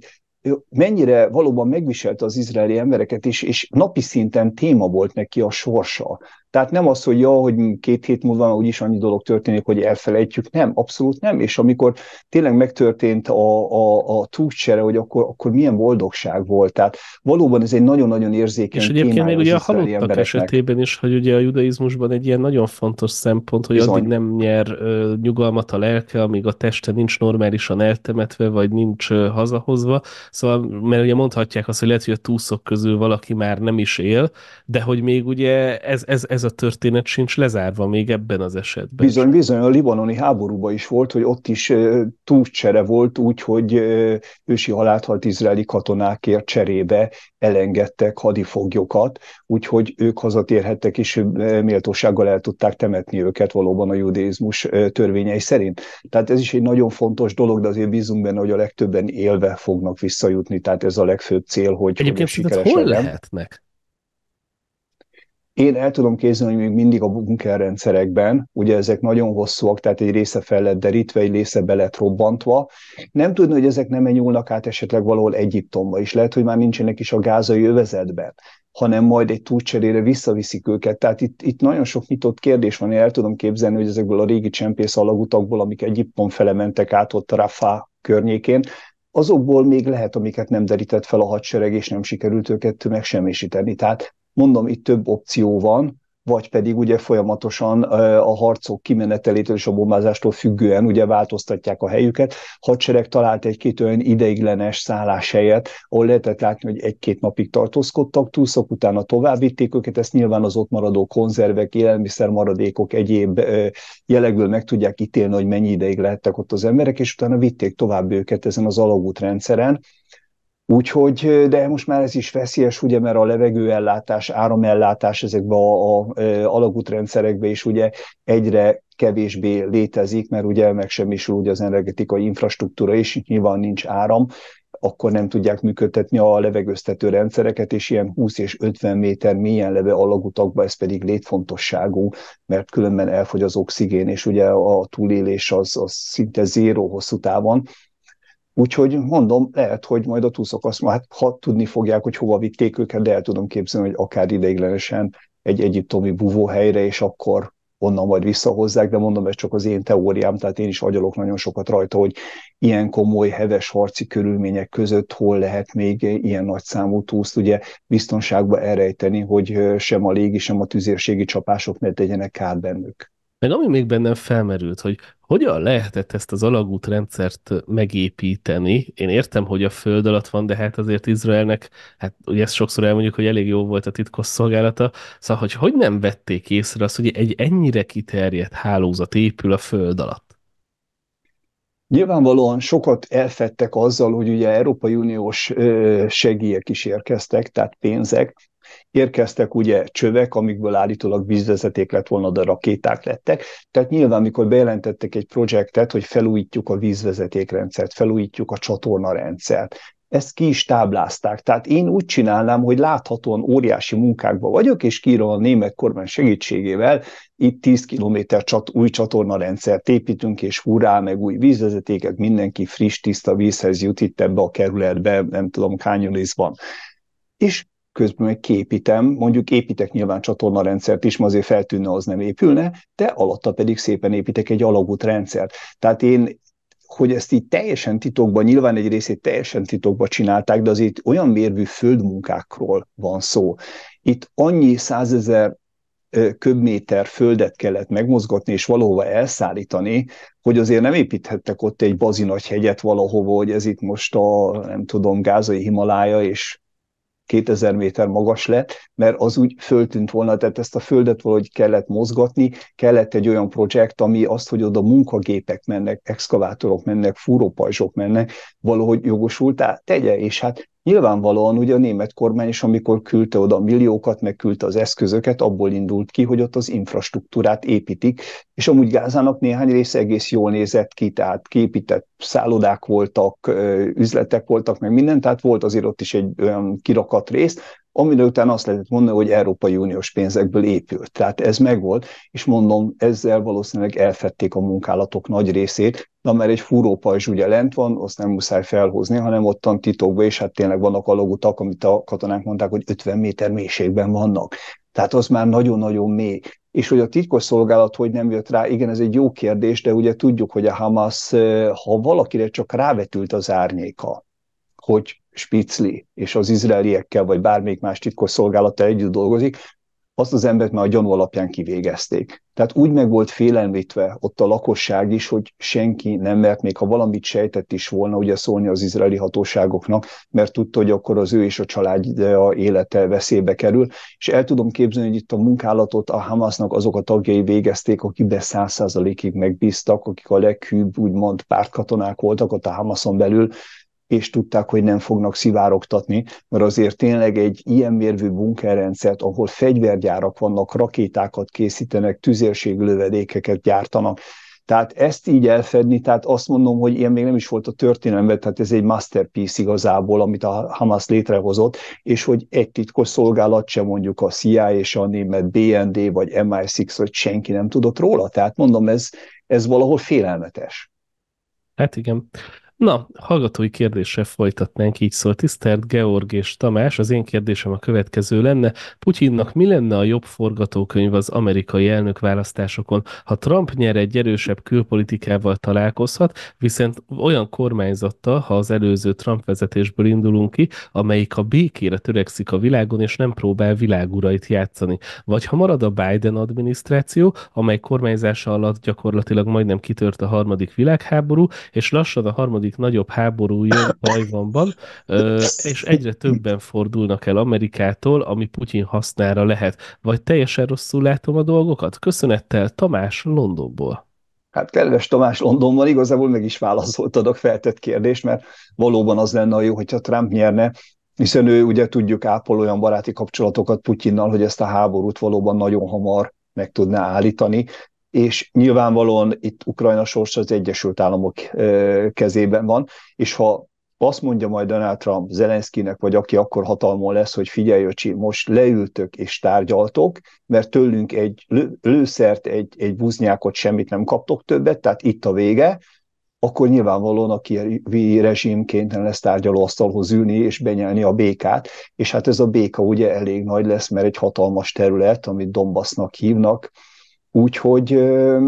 mennyire valóban megviselte az izraeli embereket, és, és napi szinten téma volt neki a sorsa. Tehát nem az, hogy jó, hogy két hét múlva úgyis annyi dolog történik, hogy elfelejtjük. Nem, abszolút nem. És amikor tényleg megtörtént a, a, a túlcsere, hogy akkor, akkor milyen boldogság volt. Tehát valóban ez egy nagyon-nagyon érzékeny És egyébként még ugye a halottak embereknek. esetében
is, hogy ugye a judaizmusban egy ilyen nagyon fontos szempont, hogy Bizony. addig nem nyer ö, nyugalmat a lelke, amíg a teste nincs normálisan eltemetve, vagy nincs ö, hazahozva. Szóval, mert ugye mondhatják azt, hogy lehet, hogy a túszok közül valaki már nem is él, de hogy még ugye ez, ez, ez a történet sincs lezárva még ebben az esetben.
Bizony, bizony, a libanoni háborúban is volt, hogy ott is túlcsere volt úgyhogy ősi halált halt izraeli katonákért cserébe elengedtek hadifoglyokat, úgyhogy ők hazatérhettek, és méltósággal el tudták temetni őket valóban a judaizmus törvényei szerint. Tehát ez is egy nagyon fontos dolog, de azért bízunk benne, hogy a legtöbben élve fognak visszajutni, tehát ez a legfőbb cél, hogy Egyébként hogy hol
lehetnek?
Én el tudom képzelni, hogy még mindig a bunkerrendszerekben, ugye ezek nagyon hosszúak, tehát egy része fel lett derítve, egy része be lett robbantva. Nem tudni, hogy ezek nem nyúlnak át esetleg valahol Egyiptomba is. Lehet, hogy már nincsenek is a gázai övezetben, hanem majd egy túlcserére visszaviszik őket. Tehát itt, itt nagyon sok nyitott kérdés van. Én el tudom képzelni, hogy ezekből a régi csempész alagutakból, amik Egyiptom fele mentek át ott a Rafa környékén, azokból még lehet, amiket nem derített fel a hadsereg, és nem sikerült őket megsemmisíteni. Tehát Mondom, itt több opció van, vagy pedig ugye folyamatosan a harcok kimenetelétől és a bombázástól függően ugye változtatják a helyüket. Hadsereg talált egy-két olyan ideiglenes szálláshelyet, ahol lehetett látni, hogy egy-két napig tartózkodtak, túlszok utána tovább vitték őket, ezt nyilván az ott maradó konzervek, élelmiszermaradékok, egyéb jelekből meg tudják ítélni, hogy mennyi ideig lehettek ott az emberek, és utána vitték tovább őket ezen az alagút rendszeren Úgyhogy, de most már ez is veszélyes, ugye, mert a levegőellátás, áramellátás ezekbe a, a, a alagútrendszerekbe is ugye egyre kevésbé létezik, mert ugye megsemmisül ugye az energetikai infrastruktúra és nyilván nincs áram, akkor nem tudják működtetni a levegőztető rendszereket, és ilyen 20 és 50 méter mélyen leve alagutakba, ez pedig létfontosságú, mert különben elfogy az oxigén, és ugye a túlélés az, az szinte zéró hosszú távon. Úgyhogy mondom, lehet, hogy majd a túszok azt mondják, hát ha tudni fogják, hogy hova vitték őket, de el tudom képzelni, hogy akár ideiglenesen egy egyiptomi buvóhelyre, és akkor onnan majd visszahozzák, de mondom, ez csak az én teóriám, tehát én is agyalok nagyon sokat rajta, hogy ilyen komoly, heves harci körülmények között hol lehet még ilyen nagy számú túszt ugye biztonságba elrejteni, hogy sem a légi, sem a tüzérségi csapások ne tegyenek kár bennük.
Meg ami még bennem felmerült, hogy hogyan lehetett ezt az alagútrendszert megépíteni? Én értem, hogy a föld alatt van, de hát azért Izraelnek, hát ugye ezt sokszor elmondjuk, hogy elég jó volt a titkos szolgálata, szóval hogy, hogy nem vették észre azt, hogy egy ennyire kiterjedt hálózat épül a föld alatt?
Nyilvánvalóan sokat elfettek azzal, hogy ugye Európai Uniós segélyek is érkeztek, tehát pénzek, Érkeztek ugye csövek, amikből állítólag vízvezeték lett volna, de rakéták lettek. Tehát nyilván, amikor bejelentettek egy projektet, hogy felújítjuk a vízvezetékrendszert, felújítjuk a csatornarendszert, ezt ki is táblázták. Tehát én úgy csinálnám, hogy láthatóan óriási munkákban vagyok, és kírom a német kormány segítségével, itt 10 km csat, új csatornarendszert építünk, és hurrá, meg új vízvezetékek, mindenki friss, tiszta vízhez jut itt ebbe a kerületbe, nem tudom, Kányolizban. És közben meg képítem, mondjuk építek nyilván rendszert is, ma azért feltűnne, az nem épülne, de alatta pedig szépen építek egy alagút rendszert. Tehát én hogy ezt így teljesen titokban, nyilván egy részét teljesen titokban csinálták, de azért olyan mérvű földmunkákról van szó. Itt annyi százezer köbméter földet kellett megmozgatni és valahova elszállítani, hogy azért nem építhettek ott egy bazinagy hegyet valahova, hogy ez itt most a, nem tudom, gázai Himalája, és 2000 méter magas lett, mert az úgy föltűnt volna, tehát ezt a földet valahogy kellett mozgatni, kellett egy olyan projekt, ami azt, hogy oda munkagépek mennek, exkavátorok mennek, fúrópajzsok mennek, valahogy jogosultá tegye, és hát Nyilvánvalóan ugye a német kormány is, amikor küldte oda a milliókat, meg küldte az eszközöket, abból indult ki, hogy ott az infrastruktúrát építik, és amúgy Gázának néhány része egész jól nézett ki, tehát képített szállodák voltak, üzletek voltak, meg minden, tehát volt azért ott is egy olyan kirakat rész, amire után azt lehetett mondani, hogy Európai Uniós pénzekből épült. Tehát ez megvolt, és mondom, ezzel valószínűleg elfették a munkálatok nagy részét, Na, mert egy fúrópajzs ugye lent van, azt nem muszáj felhozni, hanem ottan titokba, és hát tényleg vannak a logutak, amit a katonák mondták, hogy 50 méter mélységben vannak. Tehát az már nagyon-nagyon mély. És hogy a titkos szolgálat hogy nem jött rá, igen, ez egy jó kérdés, de ugye tudjuk, hogy a Hamas, eh, ha valakire csak rávetült az árnyéka, hogy Spicli és az izraeliekkel, vagy bármelyik más titkos szolgálata együtt dolgozik, azt az embert már a gyanú alapján kivégezték. Tehát úgy meg volt félelmítve ott a lakosság is, hogy senki nem mert, még ha valamit sejtett is volna ugye szólni az izraeli hatóságoknak, mert tudta, hogy akkor az ő és a család élete veszélybe kerül. És el tudom képzelni, hogy itt a munkálatot a Hamasnak azok a tagjai végezték, akikbe száz százalékig megbíztak, akik a leghűbb, úgymond pártkatonák voltak ott a Hamason belül, és tudták, hogy nem fognak szivárogtatni, mert azért tényleg egy ilyen mérvű bunkerrendszert, ahol fegyvergyárak vannak, rakétákat készítenek, tüzérséglövedékeket gyártanak, tehát ezt így elfedni, tehát azt mondom, hogy ilyen még nem is volt a történelemben, tehát ez egy masterpiece igazából, amit a Hamas létrehozott, és hogy egy titkos szolgálat sem mondjuk a CIA és a német BND vagy MI6, hogy senki nem tudott róla. Tehát mondom, ez, ez valahol félelmetes.
Hát igen. Na, hallgatói kérdéssel folytatnánk, így szól. Tisztelt Georg és Tamás, az én kérdésem a következő lenne. Putyinnak mi lenne a jobb forgatókönyv az amerikai választásokon, ha Trump nyer egy erősebb külpolitikával találkozhat, viszont olyan kormányzattal, ha az előző Trump vezetésből indulunk ki, amelyik a békére törekszik a világon, és nem próbál világurait játszani. Vagy ha marad a Biden adminisztráció, amely kormányzása alatt gyakorlatilag majdnem kitört a harmadik világháború, és lassan a harmadik második nagyobb jön Tajvanban, és egyre többen fordulnak el Amerikától, ami Putyin hasznára lehet. Vagy teljesen rosszul látom a dolgokat? Köszönettel Tamás Londonból.
Hát kedves Tamás Londonban igazából meg is válaszoltad a feltett kérdést, mert valóban az lenne a jó, hogyha Trump nyerne, hiszen ő ugye tudjuk ápol olyan baráti kapcsolatokat Putyinnal, hogy ezt a háborút valóban nagyon hamar meg tudná állítani, és nyilvánvalóan itt Ukrajna sorsa az Egyesült Államok kezében van, és ha azt mondja majd Donald Trump Zelenszkinek, vagy aki akkor hatalmon lesz, hogy figyelj, öcsi, most leültök és tárgyaltok, mert tőlünk egy lőszert, egy, egy buznyákot, semmit nem kaptok többet, tehát itt a vége, akkor nyilvánvalóan a kievi rezsim kénytelen lesz tárgyalóasztalhoz ülni és benyelni a békát, és hát ez a béka ugye elég nagy lesz, mert egy hatalmas terület, amit Dombasznak hívnak, Úgyhogy ö,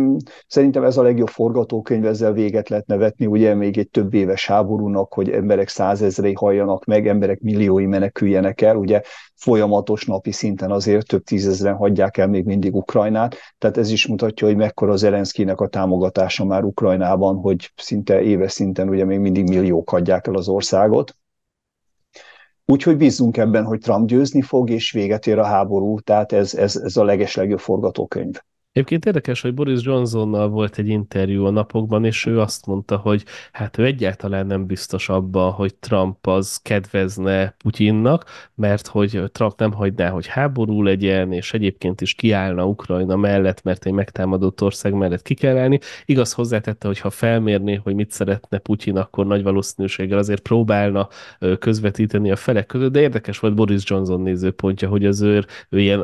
szerintem ez a legjobb forgatókönyv, ezzel véget lehetne vetni, ugye még egy több éves háborúnak, hogy emberek százezrei halljanak meg, emberek milliói meneküljenek el, ugye folyamatos napi szinten azért több tízezren hagyják el még mindig Ukrajnát, tehát ez is mutatja, hogy mekkora az Zelenszkinek a támogatása már Ukrajnában, hogy szinte éves szinten ugye még mindig milliók hagyják el az országot. Úgyhogy bízunk ebben, hogy Trump győzni fog, és véget ér a háború, tehát ez, ez, ez a legeslegjobb forgatókönyv.
Egyébként érdekes, hogy Boris Johnsonnal volt egy interjú a napokban, és ő azt mondta, hogy hát ő egyáltalán nem biztos abban, hogy Trump az kedvezne Putyinnak, mert hogy Trump nem hagyná, hogy háború legyen, és egyébként is kiállna Ukrajna mellett, mert egy megtámadott ország mellett ki kell állni. Igaz hozzátette, hogy ha felmérné, hogy mit szeretne Putyin, akkor nagy valószínűséggel azért próbálna közvetíteni a felek között, de érdekes volt Boris Johnson nézőpontja, hogy az ő, ő ilyen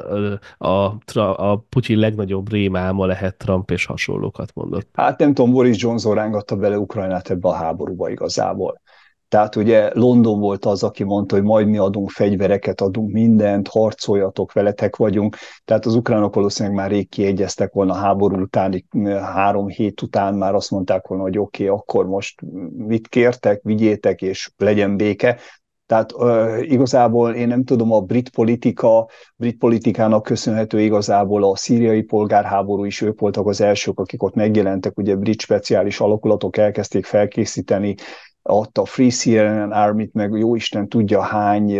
a, a, a Putyin legnagyobb extrém lehet Trump és hasonlókat mondott.
Hát nem tudom, Boris Johnson rángatta bele Ukrajnát ebbe a háborúba igazából. Tehát ugye London volt az, aki mondta, hogy majd mi adunk fegyvereket, adunk mindent, harcoljatok, veletek vagyunk. Tehát az ukránok valószínűleg már rég kiegyeztek volna háború utáni három hét után, már azt mondták volna, hogy oké, okay, akkor most mit kértek, vigyétek, és legyen béke. Tehát uh, igazából én nem tudom, a brit politika, brit politikának köszönhető igazából a szíriai polgárháború is ők voltak az elsők, akik ott megjelentek, ugye brit speciális alakulatok elkezdték felkészíteni ott a Free Syrian Army-t, meg jó Isten tudja hány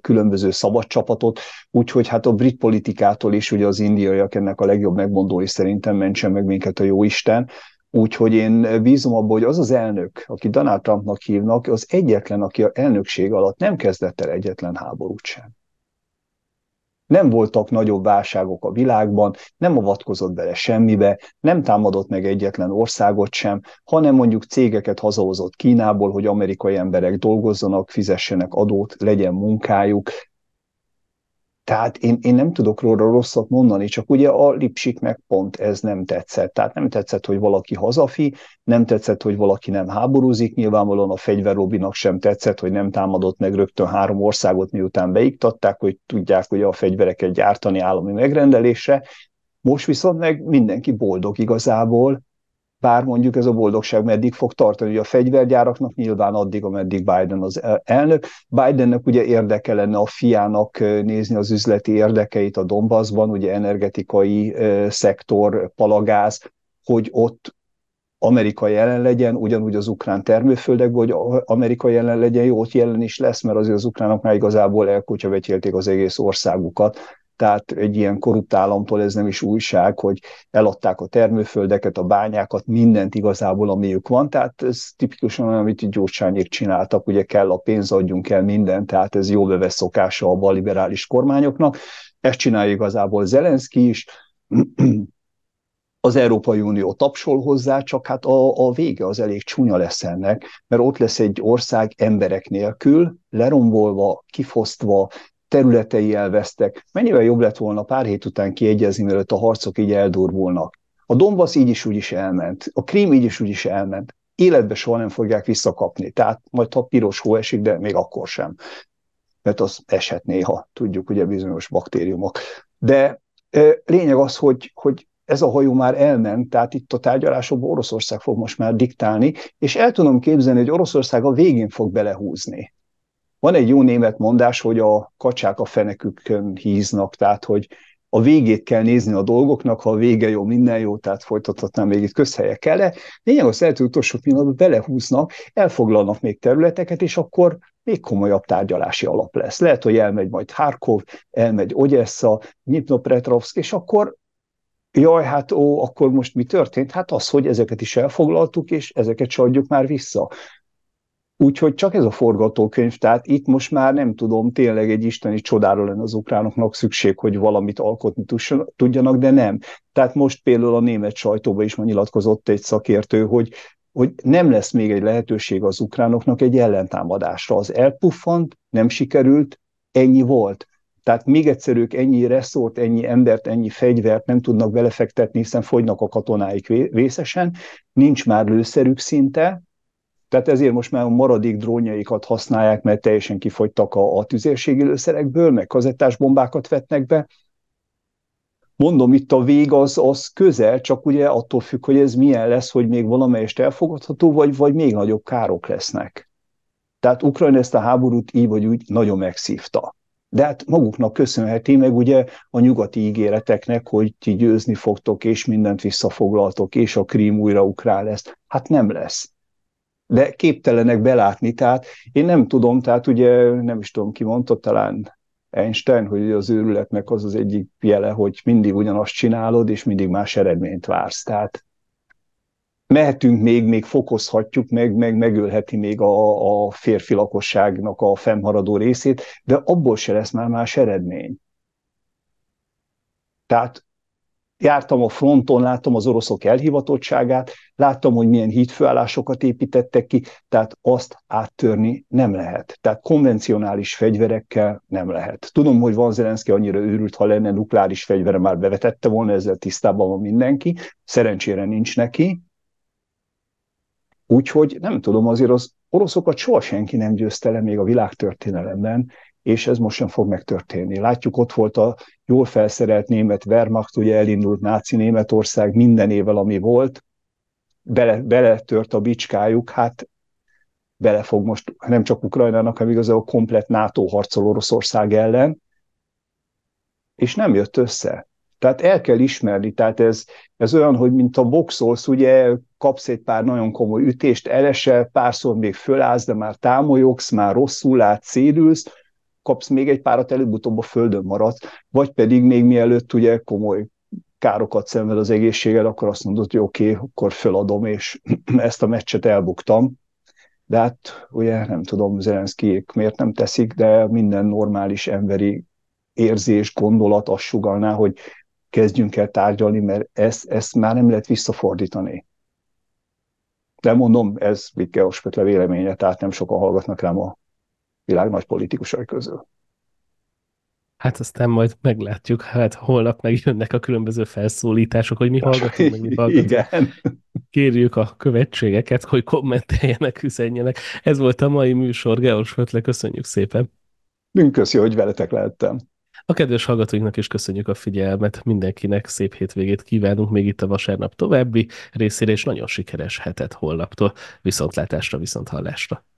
különböző szabad csapatot, úgyhogy hát a brit politikától is ugye az indiaiak ennek a legjobb megmondói szerintem mentsen meg minket a jó Isten, Úgyhogy én bízom abban, hogy az az elnök, aki Donald Trumpnak hívnak, az egyetlen, aki a elnökség alatt nem kezdett el egyetlen háborút sem. Nem voltak nagyobb válságok a világban, nem avatkozott bele semmibe, nem támadott meg egyetlen országot sem, hanem mondjuk cégeket hazahozott Kínából, hogy amerikai emberek dolgozzanak, fizessenek adót, legyen munkájuk, tehát én, én nem tudok róla rosszat mondani, csak ugye a Lipsiknek pont ez nem tetszett. Tehát nem tetszett, hogy valaki hazafi, nem tetszett, hogy valaki nem háborúzik, nyilvánvalóan a fegyverlobinak sem tetszett, hogy nem támadott meg rögtön három országot, miután beiktatták, hogy tudják ugye a fegyvereket gyártani állami megrendelésre. Most viszont meg mindenki boldog igazából, bár mondjuk ez a boldogság meddig fog tartani. hogy a fegyvergyáraknak nyilván addig, ameddig Biden az elnök. Bidennek ugye érdeke lenne a fiának nézni az üzleti érdekeit a Donbassban, ugye energetikai szektor, palagáz, hogy ott Amerika jelen legyen, ugyanúgy az ukrán termőföldek, hogy Amerika jelen legyen, jó, ott jelen is lesz, mert azért az ukránok már igazából elkutya vetélték az egész országukat, tehát egy ilyen korrupt államtól ez nem is újság, hogy eladták a termőföldeket, a bányákat, mindent igazából, amiük van, tehát ez tipikusan olyan, amit gyógysányék csináltak, ugye kell a pénz, adjunk el mindent, tehát ez jó bevesz szokása a liberális kormányoknak, ezt csinálja igazából Zelenszky is, az Európai Unió tapsol hozzá, csak hát a, a vége az elég csúnya lesz ennek, mert ott lesz egy ország emberek nélkül, lerombolva, kifosztva, területei elvesztek. Mennyivel jobb lett volna pár hét után kiegyezni, mielőtt a harcok így eldurvulnak. A Donbass így is úgy is elment, a Krím így is úgy is elment. Életbe soha nem fogják visszakapni. Tehát majd ha piros hó esik, de még akkor sem. Mert az eshet néha, tudjuk, ugye bizonyos baktériumok. De e, lényeg az, hogy, hogy ez a hajó már elment, tehát itt a tárgyalásokban Oroszország fog most már diktálni, és el tudom képzelni, hogy Oroszország a végén fog belehúzni. Van egy jó német mondás, hogy a kacsák a fenekükön híznak, tehát hogy a végét kell nézni a dolgoknak, ha a vége jó, minden jó, tehát folytathatnám még itt közhelye kell-e. Lényeg az lehető utolsó pillanatban belehúznak, elfoglalnak még területeket, és akkor még komolyabb tárgyalási alap lesz. Lehet, hogy elmegy majd Harkov, elmegy Odessa, Nyipnopretrovsk, és akkor jaj, hát ó, akkor most mi történt? Hát az, hogy ezeket is elfoglaltuk, és ezeket se adjuk már vissza. Úgyhogy csak ez a forgatókönyv, tehát itt most már nem tudom, tényleg egy isteni csodára lenne az ukránoknak szükség, hogy valamit alkotni tudjanak, de nem. Tehát most például a német sajtóban is ma nyilatkozott egy szakértő, hogy hogy nem lesz még egy lehetőség az ukránoknak egy ellentámadásra. Az elpuffant, nem sikerült, ennyi volt. Tehát még egyszer ők ennyi reszort, ennyi embert, ennyi fegyvert nem tudnak belefektetni, hiszen fogynak a katonáik vészesen, nincs már lőszerük szinte, tehát ezért most már a maradék drónjaikat használják, mert teljesen kifogytak a, a tüzérségi lőszerekből, meg kazettás bombákat vetnek be. Mondom, itt a vég az, az közel, csak ugye attól függ, hogy ez milyen lesz, hogy még valamelyest elfogadható, vagy, vagy még nagyobb károk lesznek. Tehát Ukrajna ezt a háborút így vagy úgy nagyon megszívta. De hát maguknak köszönheti meg ugye a nyugati ígéreteknek, hogy ti győzni fogtok, és mindent visszafoglaltok, és a krím újra ukrán lesz. Hát nem lesz de képtelenek belátni. Tehát én nem tudom, tehát ugye nem is tudom, ki mondta, talán Einstein, hogy az őrületnek az az egyik jele, hogy mindig ugyanazt csinálod, és mindig más eredményt vársz. Tehát mehetünk még, még fokozhatjuk, meg, meg megölheti még a, a férfi lakosságnak a fennmaradó részét, de abból se lesz már más eredmény. Tehát Jártam a fronton, láttam az oroszok elhivatottságát, láttam, hogy milyen hídfőállásokat építettek ki, tehát azt áttörni nem lehet. Tehát konvencionális fegyverekkel nem lehet. Tudom, hogy van Zelenszky annyira őrült, ha lenne nukleáris fegyvere, már bevetette volna, ezzel tisztában van mindenki. Szerencsére nincs neki. Úgyhogy nem tudom, azért az oroszokat soha senki nem győzte le még a világtörténelemben, és ez most sem fog megtörténni. Látjuk, ott volt a jól felszerelt német Wehrmacht, ugye elindult náci Németország minden évvel, ami volt, bele, beletört a bicskájuk, hát bele fog most nem csak Ukrajnának, hanem igazából komplet NATO harcol Oroszország ellen, és nem jött össze. Tehát el kell ismerni, tehát ez, ez olyan, hogy mint a boxolsz, ugye kapsz egy pár nagyon komoly ütést, elesel, párszor még fölállsz, de már támolyogsz, már rosszul látsz, szédülsz, kapsz még egy párat, előbb-utóbb a földön maradsz, vagy pedig még mielőtt ugye komoly károkat szenved az egészséged, akkor azt mondod, hogy oké, okay, akkor föladom, és ezt a meccset elbuktam. De hát ugye nem tudom, Zelenszkijék miért nem teszik, de minden normális emberi érzés, gondolat azt sugalná, hogy kezdjünk el tárgyalni, mert ezt, ezt már nem lehet visszafordítani. De mondom, ez Vikkeos Ospetle véleménye, tehát nem sokan hallgatnak rám a világ nagy politikusai közül.
Hát aztán majd meglátjuk, hát holnap megjönnek a különböző felszólítások, hogy mi hallgatunk, meg mi hallgatunk. Igen. Kérjük a követségeket, hogy kommenteljenek, üzenjenek. Ez volt a mai műsor, Georg Fötle,
köszönjük szépen. Köszi, hogy veletek lehettem.
A kedves hallgatóinknak is köszönjük a figyelmet, mindenkinek szép hétvégét kívánunk, még itt a vasárnap további részére, és nagyon sikeres hetet holnaptól. Viszontlátásra, viszonthallásra.